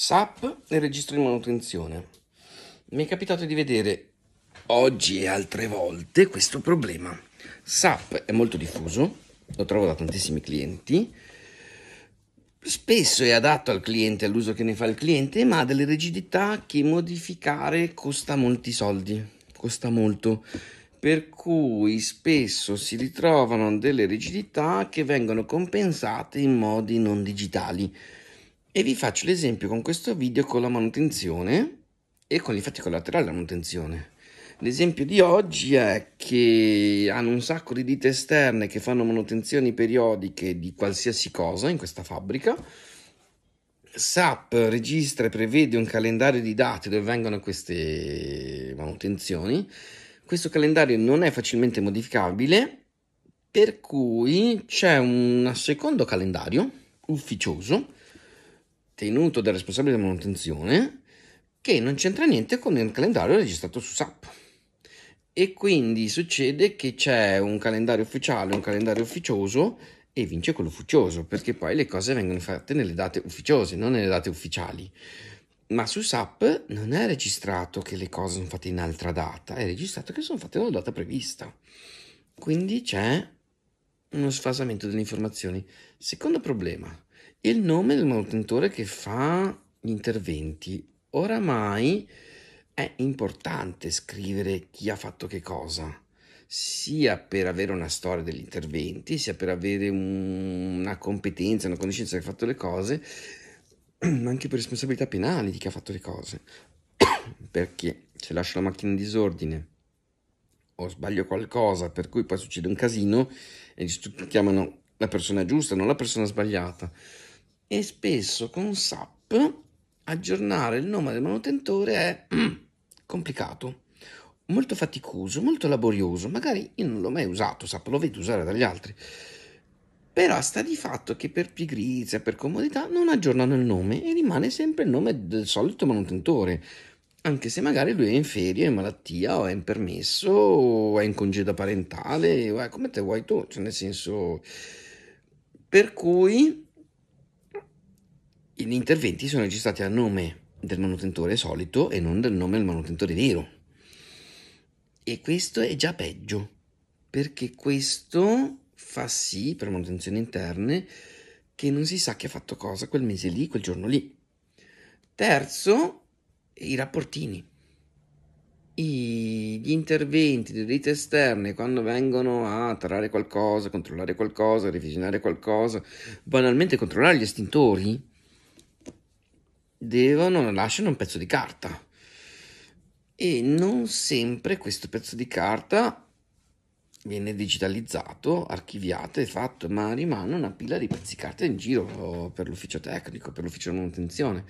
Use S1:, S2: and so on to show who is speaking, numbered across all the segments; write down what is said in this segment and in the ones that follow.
S1: SAP e registro di manutenzione. Mi è capitato di vedere oggi e altre volte questo problema. SAP è molto diffuso, lo trovo da tantissimi clienti. Spesso è adatto al cliente, all'uso che ne fa il cliente, ma ha delle rigidità che modificare costa molti soldi, costa molto per cui spesso si ritrovano delle rigidità che vengono compensate in modi non digitali e vi faccio l'esempio con questo video con la manutenzione e con gli effetti collaterali della manutenzione. L'esempio di oggi è che hanno un sacco di dita esterne che fanno manutenzioni periodiche di qualsiasi cosa in questa fabbrica. SAP registra e prevede un calendario di date dove vengono queste manutenzioni. Questo calendario non è facilmente modificabile, per cui c'è un secondo calendario ufficioso tenuto dal responsabile della manutenzione che non c'entra niente con il calendario registrato su SAP. E quindi succede che c'è un calendario ufficiale, un calendario ufficioso e vince quello ufficioso, perché poi le cose vengono fatte nelle date ufficiose, non nelle date ufficiali. Ma su SAP non è registrato che le cose sono fatte in altra data, è registrato che sono fatte nella data prevista. Quindi c'è uno sfasamento delle informazioni. Secondo problema, il nome del manutentore che fa gli interventi. Oramai è importante scrivere chi ha fatto che cosa, sia per avere una storia degli interventi, sia per avere una competenza, una conoscenza che ha fatto le cose, ma anche per responsabilità penali di chi ha fatto le cose. Perché se lascio la macchina in disordine o sbaglio qualcosa per cui poi succede un casino e chiamano la persona giusta, non la persona sbagliata e spesso con SAP aggiornare il nome del manutentore è mm, complicato, molto faticoso, molto laborioso. Magari io non l'ho mai usato SAP, lo vedo usare dagli altri. Però sta di fatto che per pigrizia, per comodità, non aggiornano il nome e rimane sempre il nome del solito manutentore, anche se magari lui è in ferie, è in malattia, o è in permesso, o è in congedo parentale, o è come te vuoi tu, cioè nel senso... Per cui gli interventi sono registrati a nome del manutentore solito e non del nome del manutentore vero. E questo è già peggio, perché questo fa sì, per manutenzioni interne, che non si sa chi ha fatto cosa quel mese lì, quel giorno lì. Terzo, i rapportini. I, gli interventi delle reti esterne quando vengono a tarare qualcosa, controllare qualcosa, revisionare qualcosa, banalmente controllare gli estintori, devono lasciare un pezzo di carta e non sempre questo pezzo di carta viene digitalizzato, archiviato e fatto, ma rimane una pila di pezzi di carta in giro per l'ufficio tecnico, per l'ufficio di manutenzione.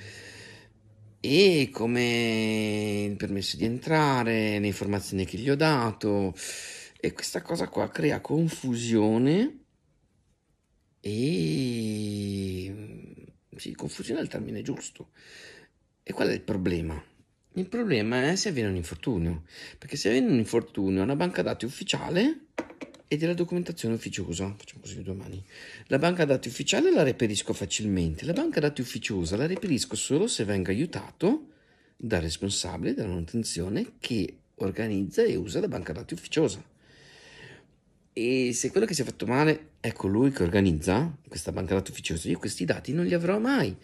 S1: E come il permesso di entrare, le informazioni che gli ho dato. E questa cosa qua crea confusione e sì, confusione è il termine giusto. E qual è il problema? Il problema è se avviene un infortunio, perché se avviene un infortunio una banca dati ufficiale e della documentazione ufficiosa, facciamo così due mani, la banca dati ufficiale la reperisco facilmente, la banca dati ufficiosa la reperisco solo se vengo aiutato dal responsabile della manutenzione che organizza e usa la banca dati ufficiosa. E se quello che si è fatto male è colui che organizza questa banca dati ufficiosa, io questi dati non li avrò mai.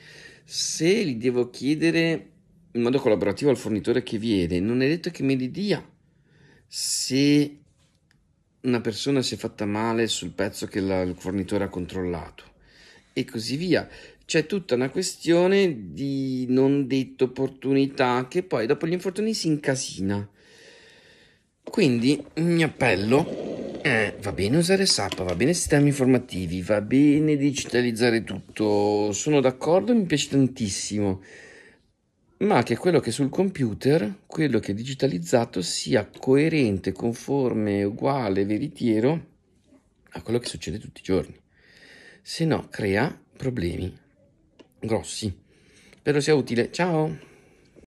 S1: Se li devo chiedere in modo collaborativo al fornitore che viene, non è detto che me li dia. Se una persona si è fatta male sul pezzo che la, il fornitore ha controllato e così via. C'è tutta una questione di non detto opportunità che poi dopo gli infortuni si incasina. Quindi mi appello eh, va bene usare SAP, va bene sistemi informativi, va bene digitalizzare tutto, sono d'accordo, mi piace tantissimo, ma che quello che è sul computer, quello che è digitalizzato, sia coerente, conforme, uguale, veritiero a quello che succede tutti i giorni. Se no, crea problemi grossi. Spero sia utile. Ciao!